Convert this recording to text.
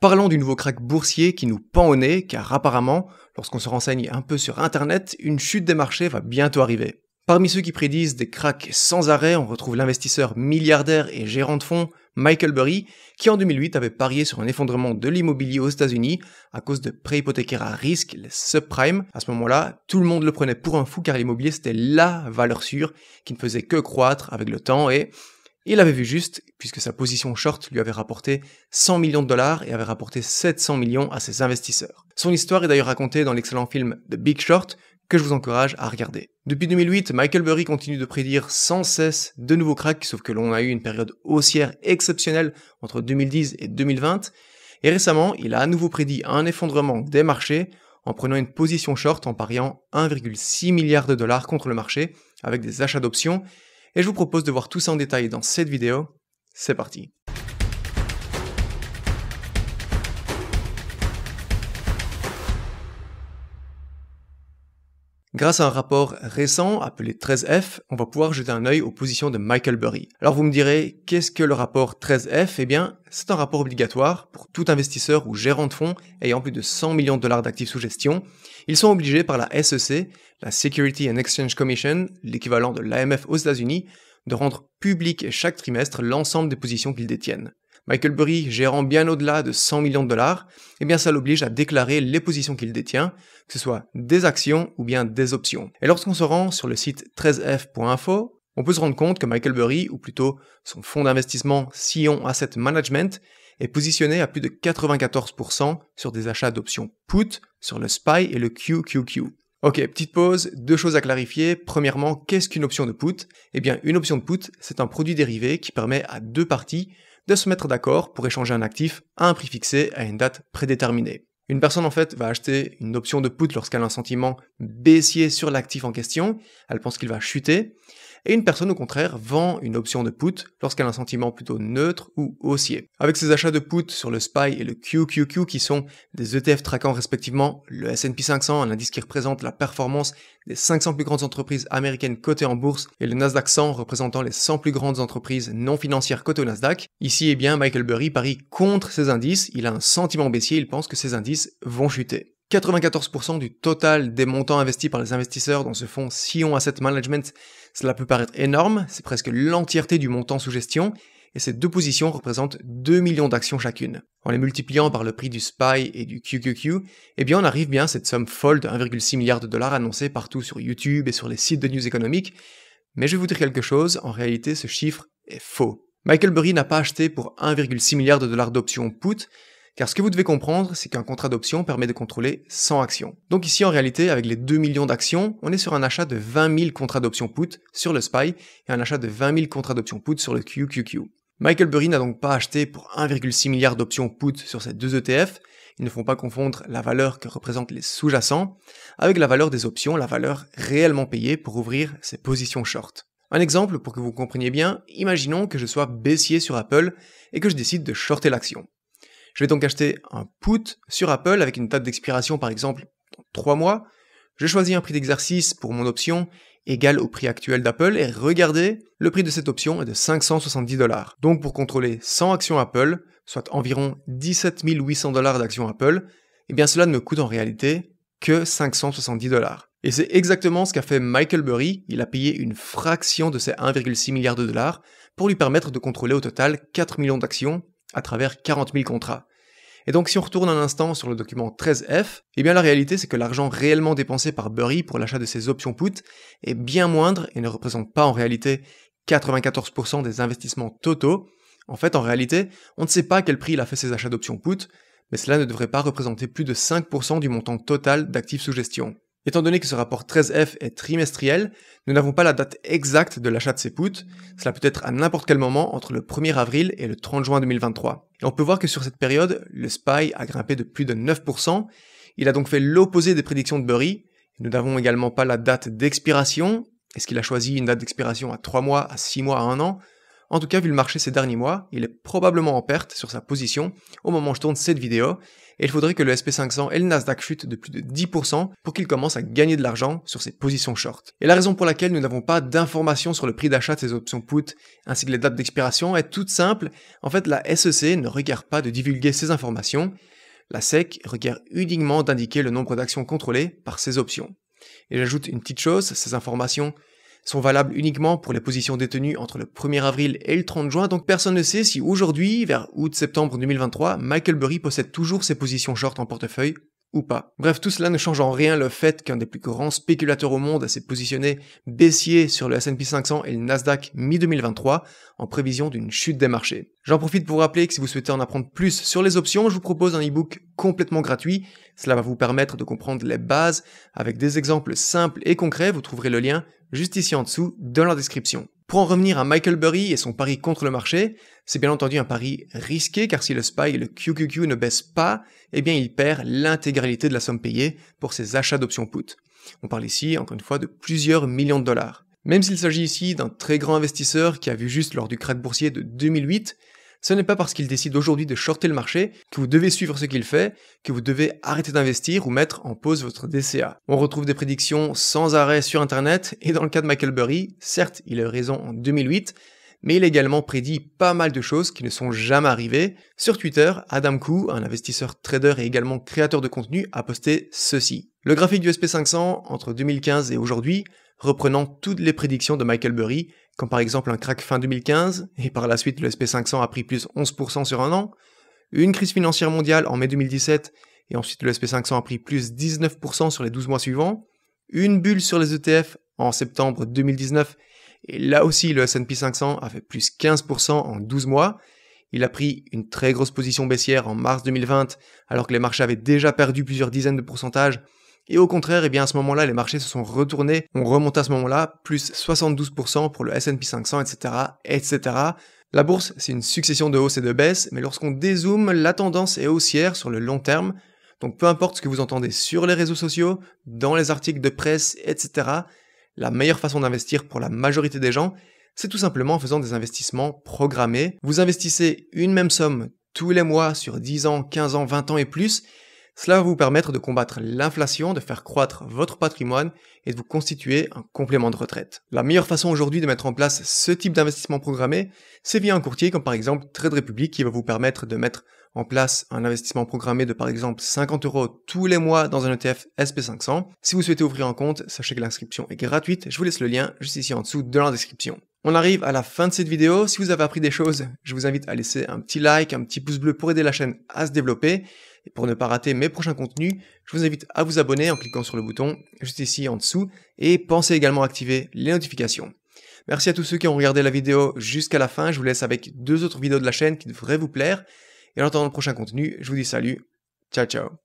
Parlons du nouveau crack boursier qui nous pend au nez, car apparemment, lorsqu'on se renseigne un peu sur Internet, une chute des marchés va bientôt arriver. Parmi ceux qui prédisent des cracks sans arrêt, on retrouve l'investisseur milliardaire et gérant de fonds Michael Burry, qui en 2008 avait parié sur un effondrement de l'immobilier aux États-Unis à cause de préhypothécaires à risque, les subprimes. À ce moment-là, tout le monde le prenait pour un fou car l'immobilier c'était LA valeur sûre qui ne faisait que croître avec le temps et il avait vu juste, puisque sa position short lui avait rapporté 100 millions de dollars et avait rapporté 700 millions à ses investisseurs. Son histoire est d'ailleurs racontée dans l'excellent film The Big Short, que je vous encourage à regarder. Depuis 2008, Michael Burry continue de prédire sans cesse de nouveaux cracks, sauf que l'on a eu une période haussière exceptionnelle entre 2010 et 2020, et récemment, il a à nouveau prédit un effondrement des marchés en prenant une position short en pariant 1,6 milliard de dollars contre le marché avec des achats d'options et je vous propose de voir tout ça en détail dans cette vidéo. C'est parti Grâce à un rapport récent appelé 13F, on va pouvoir jeter un œil aux positions de Michael Burry. Alors vous me direz, qu'est-ce que le rapport 13F Eh bien, c'est un rapport obligatoire pour tout investisseur ou gérant de fonds ayant plus de 100 millions de dollars d'actifs sous gestion. Ils sont obligés par la SEC, la Security and Exchange Commission, l'équivalent de l'AMF aux États-Unis, de rendre public chaque trimestre l'ensemble des positions qu'ils détiennent. Michael Burry gérant bien au-delà de 100 millions de dollars, eh bien ça l'oblige à déclarer les positions qu'il détient, que ce soit des actions ou bien des options. Et lorsqu'on se rend sur le site 13f.info, on peut se rendre compte que Michael Burry, ou plutôt son fonds d'investissement Sion Asset Management, est positionné à plus de 94% sur des achats d'options put, sur le SPY et le QQQ. Ok, petite pause, deux choses à clarifier. Premièrement, qu'est-ce qu'une option de put Eh bien, une option de put, c'est un produit dérivé qui permet à deux parties de se mettre d'accord pour échanger un actif à un prix fixé à une date prédéterminée. Une personne en fait va acheter une option de put lorsqu'elle a un sentiment baissier sur l'actif en question, elle pense qu'il va chuter, et une personne au contraire vend une option de put lorsqu'elle a un sentiment plutôt neutre ou haussier. Avec ses achats de put sur le SPY et le QQQ qui sont des ETF traquant respectivement le S&P 500, un indice qui représente la performance des 500 plus grandes entreprises américaines cotées en bourse et le Nasdaq 100 représentant les 100 plus grandes entreprises non financières cotées au Nasdaq. Ici, et eh bien, Michael Burry parie contre ces indices, il a un sentiment baissier, il pense que ces indices vont chuter. 94% du total des montants investis par les investisseurs dans ce fonds Sion Asset Management, cela peut paraître énorme, c'est presque l'entièreté du montant sous gestion, et ces deux positions représentent 2 millions d'actions chacune. En les multipliant par le prix du SPY et du QQQ, eh bien on arrive bien à cette somme folle de 1,6 milliard de dollars annoncée partout sur YouTube et sur les sites de news économiques, mais je vais vous dire quelque chose, en réalité ce chiffre est faux. Michael Burry n'a pas acheté pour 1,6 milliard de dollars d'options put, car ce que vous devez comprendre, c'est qu'un contrat d'option permet de contrôler 100 actions. Donc ici, en réalité, avec les 2 millions d'actions, on est sur un achat de 20 000 contrats d'options put sur le SPY et un achat de 20 000 contrats d'options put sur le QQQ. Michael Burry n'a donc pas acheté pour 1,6 milliard d'options put sur ces deux ETF, il ne faut pas confondre la valeur que représentent les sous-jacents avec la valeur des options, la valeur réellement payée pour ouvrir ces positions short. Un exemple pour que vous compreniez bien, imaginons que je sois baissier sur Apple et que je décide de shorter l'action. Je vais donc acheter un put sur Apple avec une date d'expiration par exemple dans 3 mois. Je choisis un prix d'exercice pour mon option égal au prix actuel d'Apple et regardez, le prix de cette option est de 570 dollars. Donc pour contrôler 100 actions Apple, soit environ 17 800 dollars d'actions Apple, eh bien cela ne me coûte en réalité que 570 dollars. Et c'est exactement ce qu'a fait Michael Burry, il a payé une fraction de ces 1,6 milliard de dollars pour lui permettre de contrôler au total 4 millions d'actions à travers 40 000 contrats. Et donc si on retourne un instant sur le document 13F, eh bien la réalité c'est que l'argent réellement dépensé par Burry pour l'achat de ses options put est bien moindre et ne représente pas en réalité 94% des investissements totaux. En fait, en réalité, on ne sait pas à quel prix il a fait ses achats d'options put, mais cela ne devrait pas représenter plus de 5% du montant total d'actifs sous gestion. Étant donné que ce rapport 13F est trimestriel, nous n'avons pas la date exacte de l'achat de ces puts cela peut être à n'importe quel moment entre le 1er avril et le 30 juin 2023. Et on peut voir que sur cette période, le SPY a grimpé de plus de 9%, il a donc fait l'opposé des prédictions de Burry, nous n'avons également pas la date d'expiration, est-ce qu'il a choisi une date d'expiration à 3 mois, à 6 mois, à 1 an en tout cas, vu le marché ces derniers mois, il est probablement en perte sur sa position au moment où je tourne cette vidéo, et il faudrait que le SP500 et le Nasdaq chutent de plus de 10% pour qu'il commence à gagner de l'argent sur ses positions short. Et la raison pour laquelle nous n'avons pas d'informations sur le prix d'achat de ces options put ainsi que les dates d'expiration est toute simple. En fait, la SEC ne regarde pas de divulguer ces informations. La SEC requiert uniquement d'indiquer le nombre d'actions contrôlées par ces options. Et j'ajoute une petite chose, ces informations sont valables uniquement pour les positions détenues entre le 1er avril et le 30 juin, donc personne ne sait si aujourd'hui, vers août-septembre 2023, Michael Burry possède toujours ses positions short en portefeuille ou pas. Bref, tout cela ne change en rien le fait qu'un des plus grands spéculateurs au monde s'est positionné baissier sur le S&P 500 et le Nasdaq mi-2023 en prévision d'une chute des marchés. J'en profite pour rappeler que si vous souhaitez en apprendre plus sur les options, je vous propose un e-book complètement gratuit. Cela va vous permettre de comprendre les bases avec des exemples simples et concrets. Vous trouverez le lien juste ici en dessous dans la description. Pour en revenir à Michael Burry et son pari contre le marché, c'est bien entendu un pari risqué car si le SPY et le QQQ ne baissent pas, eh bien il perd l'intégralité de la somme payée pour ses achats d'options put. On parle ici, encore une fois, de plusieurs millions de dollars. Même s'il s'agit ici d'un très grand investisseur qui a vu juste lors du krach boursier de 2008, ce n'est pas parce qu'il décide aujourd'hui de shorter le marché que vous devez suivre ce qu'il fait, que vous devez arrêter d'investir ou mettre en pause votre DCA. On retrouve des prédictions sans arrêt sur Internet et dans le cas de Michael Burry, certes, il a eu raison en 2008, mais il a également prédit pas mal de choses qui ne sont jamais arrivées. Sur Twitter, Adam Koo, un investisseur trader et également créateur de contenu, a posté ceci. Le graphique du SP500 entre 2015 et aujourd'hui, reprenant toutes les prédictions de Michael Burry comme par exemple un crack fin 2015, et par la suite le SP500 a pris plus 11% sur un an, une crise financière mondiale en mai 2017, et ensuite le SP500 a pris plus 19% sur les 12 mois suivants, une bulle sur les ETF en septembre 2019, et là aussi le SP 500 a fait plus 15% en 12 mois, il a pris une très grosse position baissière en mars 2020, alors que les marchés avaient déjà perdu plusieurs dizaines de pourcentages et au contraire, eh bien à ce moment-là, les marchés se sont retournés. On remonte à ce moment-là, plus 72% pour le S&P 500, etc., etc. La bourse, c'est une succession de hausses et de baisses, mais lorsqu'on dézoome, la tendance est haussière sur le long terme. Donc peu importe ce que vous entendez sur les réseaux sociaux, dans les articles de presse, etc., la meilleure façon d'investir pour la majorité des gens, c'est tout simplement en faisant des investissements programmés. Vous investissez une même somme tous les mois sur 10 ans, 15 ans, 20 ans et plus, cela va vous permettre de combattre l'inflation, de faire croître votre patrimoine et de vous constituer un complément de retraite. La meilleure façon aujourd'hui de mettre en place ce type d'investissement programmé, c'est via un courtier comme par exemple Trade Republic qui va vous permettre de mettre en place un investissement programmé de par exemple 50 euros tous les mois dans un ETF SP500. Si vous souhaitez ouvrir un compte, sachez que l'inscription est gratuite. Je vous laisse le lien juste ici en dessous dans la description. On arrive à la fin de cette vidéo. Si vous avez appris des choses, je vous invite à laisser un petit like, un petit pouce bleu pour aider la chaîne à se développer. Et pour ne pas rater mes prochains contenus, je vous invite à vous abonner en cliquant sur le bouton juste ici en dessous et pensez également à activer les notifications. Merci à tous ceux qui ont regardé la vidéo jusqu'à la fin. Je vous laisse avec deux autres vidéos de la chaîne qui devraient vous plaire. Et en attendant le prochain contenu, je vous dis salut. Ciao ciao.